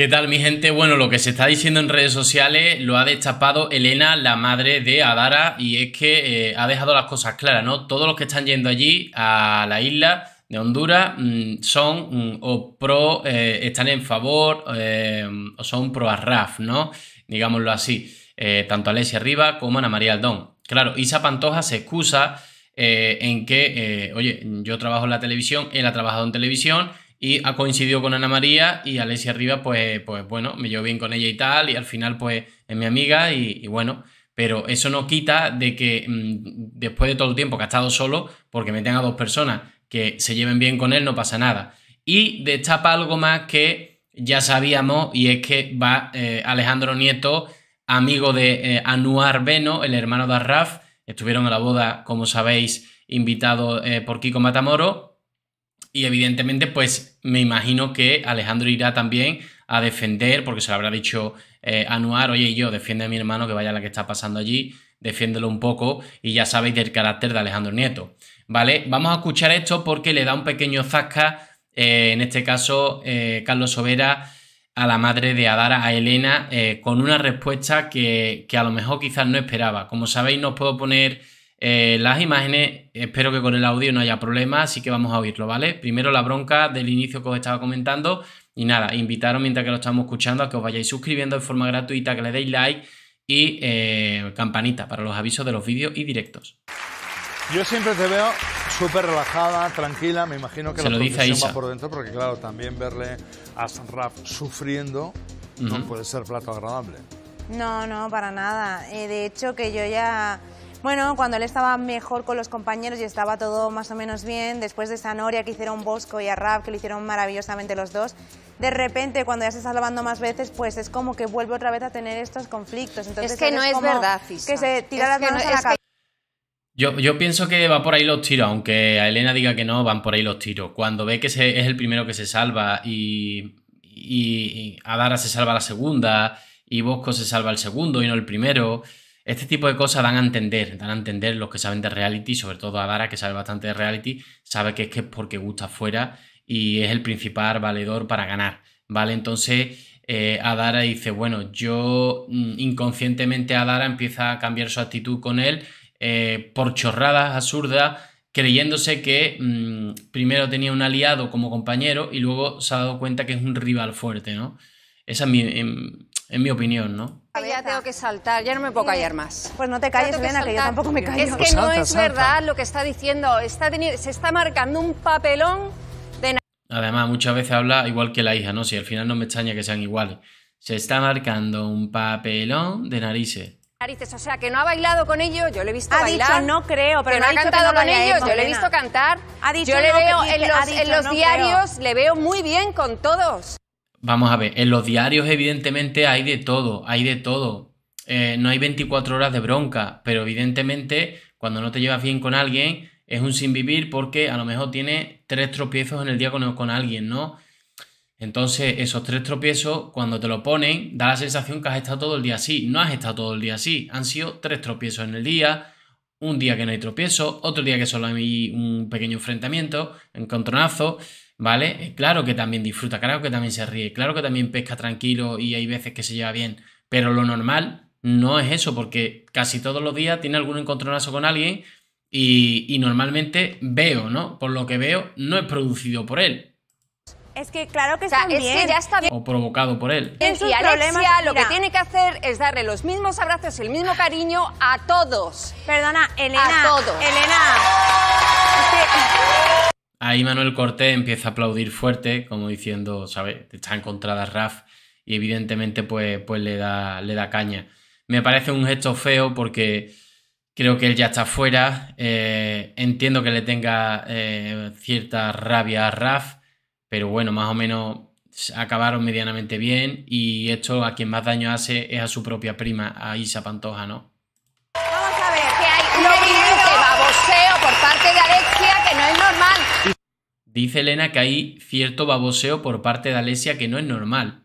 ¿Qué tal mi gente? Bueno, lo que se está diciendo en redes sociales lo ha destapado Elena, la madre de Adara, y es que eh, ha dejado las cosas claras, ¿no? Todos los que están yendo allí a la isla de Honduras mm, son mm, o pro, eh, están en favor eh, o son pro RAF, ¿no? Digámoslo así, tanto Alessia Riva como Ana María Aldón. Claro, Isa Pantoja se excusa en que, oye, yo trabajo en la televisión, él ha trabajado en televisión y ha coincidido con Ana María y Alessia Arriba, pues, pues bueno, me llevo bien con ella y tal, y al final pues es mi amiga y, bueno, pero eso no quita de que mm, después de todo el tiempo que ha estado solo, porque me tenga dos personas que se lleven bien con él, no pasa nada. Y destapa algo más que ya sabíamos y es que va eh, Alejandro Nieto, amigo de eh, Anuar Beno, el hermano de Arraf, estuvieron a la boda, como sabéis, invitado eh, por Kiko Matamoro, y evidentemente, pues me imagino que Alejandro irá también a defender, porque se lo habrá dicho eh, Anuar, oye, yo defiende a mi hermano que vaya la que está pasando allí, defiéndelo un poco y ya sabéis del carácter de Alejandro Nieto. ¿Vale? Vamos a escuchar esto porque le da un pequeño zasca, eh, en este caso, eh, Carlos Sobera a la madre de Adara, a Elena, con una respuesta que, que a lo mejor quizás no esperaba. Como sabéis, no os puedo poner eh, las imágenes, espero que con el audio no haya problema, así que vamos a oírlo, ¿vale? Primero la bronca del inicio que os estaba comentando y nada, invitaros mientras que lo estamos escuchando a que os vayáis suscribiendo de forma gratuita, que le deis like y eh, campanita para los avisos de los vídeos y directos. Yo siempre te veo súper relajada, tranquila, me imagino que lo va por dentro, porque claro, también verle a Raf sufriendo no puede ser plato agradable. No, no, para nada. Eh, de hecho, que yo ya bueno, cuando él estaba mejor con los compañeros y estaba todo más o menos bien, después de Sanoria que hicieron Bosco y a que lo hicieron maravillosamente los dos, de repente cuando ya se está salvando más veces, pues es como que vuelve otra vez a tener estos conflictos. Entonces, es que no es verdad, Que se tira las manos la cabeza. Yo, pienso que va por ahí los tiros, aunque a Elena diga que no, van por ahí los tiros. Cuando ve que es el primero que se salva y, y, y Adara se salva la segunda y Bosco se salva el segundo y no el primero. Este tipo de cosas dan a entender, dan a entender los que saben de reality, sobre todo Adara, que sabe bastante de reality, sabe que es que porque gusta fuera y es el principal valedor para ganar, ¿vale? Entonces, eh, Adara dice, bueno, yo mm, inconscientemente Adara empieza a cambiar su actitud con él eh, por chorradas absurdas, creyéndose que mm, primero tenía un aliado como compañero y luego se ha dado cuenta que es un rival fuerte, ¿no? Esa es mi, em, en mi opinión, ¿no? Ya tengo que saltar, ya no me puedo callar más. Pues no te calles, Elena, que, yo tampoco me callo. Es que no es verdad lo que está diciendo. Está se está marcando un papelón de... Además, muchas veces habla igual que la hija, ¿no? Si al final no me extraña que sean iguales. Se está marcando un papelón de narices. Narices, o sea, que no ha bailado con ellos, yo le he visto ha bailar. Dicho, no creo, pero no, ha, cantado con ellos, yo le he visto cantar. Ha dicho, yo le veo en los, diarios, le veo muy bien con todos vamos a ver, en los diarios evidentemente hay de todo, hay de todo. Eh, no hay 24 horas de bronca, pero evidentemente cuando no te llevas bien con alguien es un sin vivir porque a lo mejor tiene tres tropiezos en el día con, con alguien, ¿no? Entonces, esos tres tropiezos, cuando te lo ponen, da la sensación que has estado todo el día así. No has estado todo el día así. Han sido tres tropiezos en el día, un día que no hay tropiezo, otro día que solo hay un pequeño enfrentamiento, encontronazo. ¿vale? Eh, claro que también disfruta, claro que también se ríe, claro que también pesca tranquilo y hay veces que se lleva bien, pero lo normal no es eso, porque casi todos los días tiene algún encontronazo con alguien y, normalmente veo, ¿no? Por lo que veo, no es producido por él. Es que claro que, o ya está bien. O provocado por él. Y Alexia lo que tiene que hacer es darle los mismos abrazos, el mismo cariño a todos. Perdona, Elena. A todos. Elena. Ahí Manuel Cortés empieza a aplaudir fuerte, como diciendo, ¿sabes? Está encontrada Raf y evidentemente pues, pues le, da, le da caña. Me parece un gesto feo porque creo que él ya está fuera. Eh, entiendo que le tenga eh, cierta rabia a Raf, pero bueno, más o menos acabaron medianamente bien y esto a quien más daño hace es a su propia prima, a Isa Pantoja, ¿no? Vamos a ver, que hay por normal. Dice Elena que hay cierto baboseo por parte de Alesia que no es normal.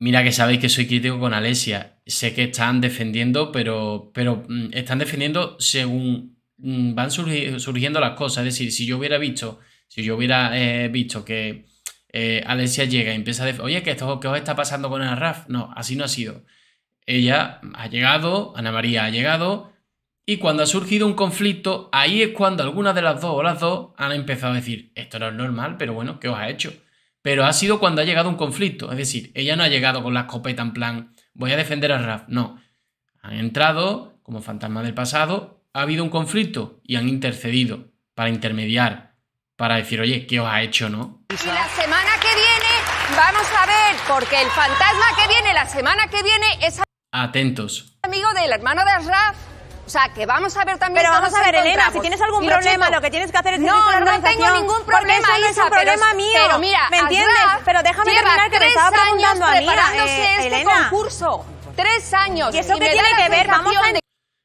Mira que sabéis que soy crítico con Alesia. Sé que están defendiendo, pero, pero mm, están defendiendo según mm, van surgiendo las cosas. Es decir, si yo hubiera visto, si yo hubiera eh, visto que eh, Alesia llega y empieza a decir, oye, ¿qué, esto, ¿qué os está pasando con el RAF? No, así no ha sido. Ella ha llegado, Ana María ha llegado, y cuando ha surgido un conflicto, ahí es cuando alguna de las dos o las dos han empezado a decir, esto no es normal, pero bueno, ¿qué os ha hecho? Pero ha sido cuando ha llegado un conflicto, es decir, ella no ha llegado con la escopeta en plan, voy a defender a Raf, no. Han entrado como fantasma del pasado, ha habido un conflicto y han intercedido para intermediar, para decir, oye, ¿qué os ha hecho, no? Y la semana que viene vamos a ver, porque el fantasma que viene la semana que viene es... Atentos. Amigo del hermano de Raf. O sea, que vamos a ver también. Pero vamos a ver, Elena, si tienes algún problema, lo que tienes que hacer es. No, no tengo ningún problema. Eso es un problema mío. Pero mira, ¿me entiendes? Pero déjame terminar que me estaba preguntando a mí. Eh, este concurso. Tres años. ¿Y eso qué tiene que ver? Vamos a.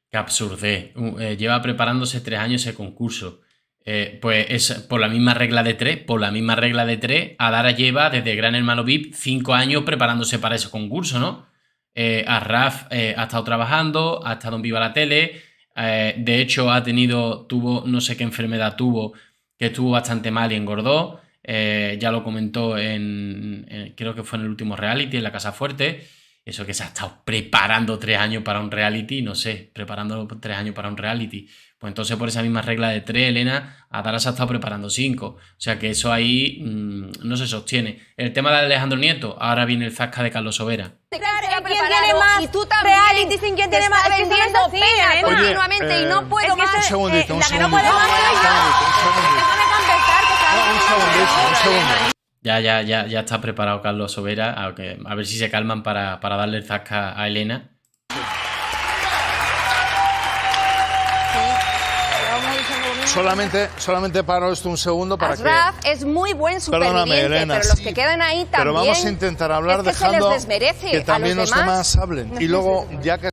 Qué absurdo. Uh, eh, lleva preparándose tres años ese concurso. Eh, pues es por la misma regla de tres, por la misma regla de tres, Adara lleva desde Gran Hermano VIP cinco años preparándose para ese concurso, ¿no? Eh, a Raf eh, ha estado trabajando, ha estado en Viva la Tele. Eh, de hecho, ha tenido, tuvo, no sé qué enfermedad tuvo, que estuvo bastante mal y engordó. ya lo comentó en, creo que fue en el último reality, en la Casa Fuerte. Eso que se ha estado preparando tres años para un reality, no sé, preparando tres años para un reality. Pues entonces, por esa misma regla de tres, Elena, Adara se ha estado preparando cinco. O sea que eso ahí mm, no se sostiene. El tema de Alejandro Nieto, ahora viene el zasca de Carlos Sobera quién tiene más. Y tú también. Reality sin quién tiene más. Es que y no pena continuamente y no eh, puedo más. Un segundito, eh, un segundito. Ya, ya, ya, ya está preparado Carlos Sobera, a, ver si se calman para, para darle el zasca a Elena Solamente, solamente paro esto un segundo para que... es muy buen superviviente, pero los que quedan ahí también... Pero vamos a intentar hablar dejando que también los, demás, hablen. Y luego, ya que...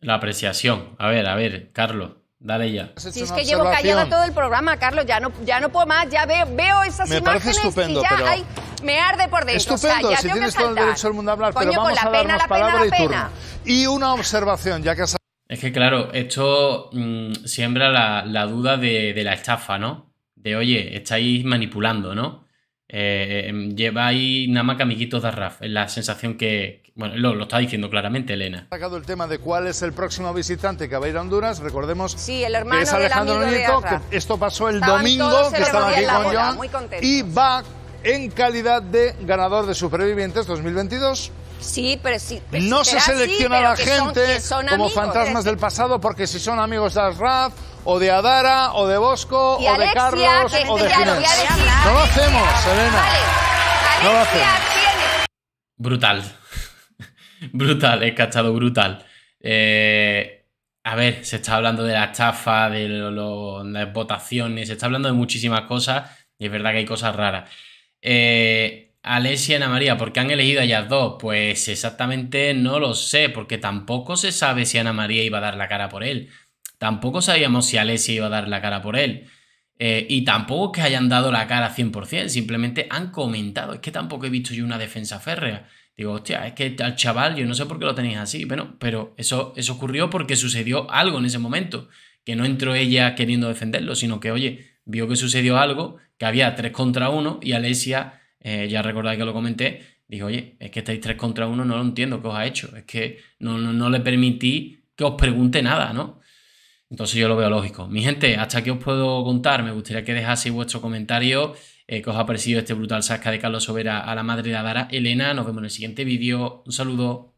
La apreciación. A ver, a ver, Carlos. Dale ya. Si es que llevo callada todo el programa, Carlos, ya no, ya no puedo más, ya veo, veo esas imágenes y ya me arde por dentro. Estupendo, si tienes todo el derecho del mundo a hablar, pero vamos a darnos pena, la palabra y turno. Y una observación, ya que has es que claro, esto mm, siembra la, duda de, la estafa, ¿no? De oye, estáis manipulando, ¿no? Eh, em, lleváis nada más que amiguitos de Arraf. Es la sensación que. Bueno, lo, está diciendo claramente Elena. Ha sacado el tema de cuál es el próximo visitante que va a ir a Honduras. Recordemos sí, el hermano que es Alejandro del esto pasó el domingo, que estaba aquí con Y va en calidad de ganador de Supervivientes 2022. Sí, pero sí. no se selecciona a la gente como fantasmas este. del pasado porque si son amigos de Asraf o de Adara o de Bosco o de Carlos o de No lo hacemos, Elena. No lo hacemos. Brutal. brutal, he cachado brutal. Eh, a ver, se está hablando de la estafa, de las votaciones, se está hablando de muchísimas cosas y es verdad que hay cosas raras. Eh, Alessia y Ana María, ¿por qué han elegido a ellas dos? Pues exactamente no lo sé, porque tampoco se sabe si Ana María iba a dar la cara por él. Tampoco sabíamos si Alessia iba a dar la cara por él. Eh, y tampoco que hayan dado la cara 100%, simplemente han comentado. Es que tampoco he visto yo una defensa férrea. Digo, hostia, es que al chaval, yo no sé por qué lo tenéis así. Bueno, pero eso, eso ocurrió porque sucedió algo en ese momento. Que no entró ella queriendo defenderlo, sino que, oye, vio que sucedió algo, que había tres contra uno y Alesia eh, ya recordáis que lo comenté, dije, oye, es que estáis tres contra uno no lo entiendo, ¿qué os ha hecho? Es que no, le permití que os pregunte nada, ¿no? Entonces yo lo veo lógico. Mi gente, hasta aquí os puedo contar. Me gustaría que dejaseis vuestro comentario, qué eh, que os ha parecido este brutal sasca de Carlos Sobera a la madre de Adara Elena. Nos vemos en el siguiente vídeo. Un saludo.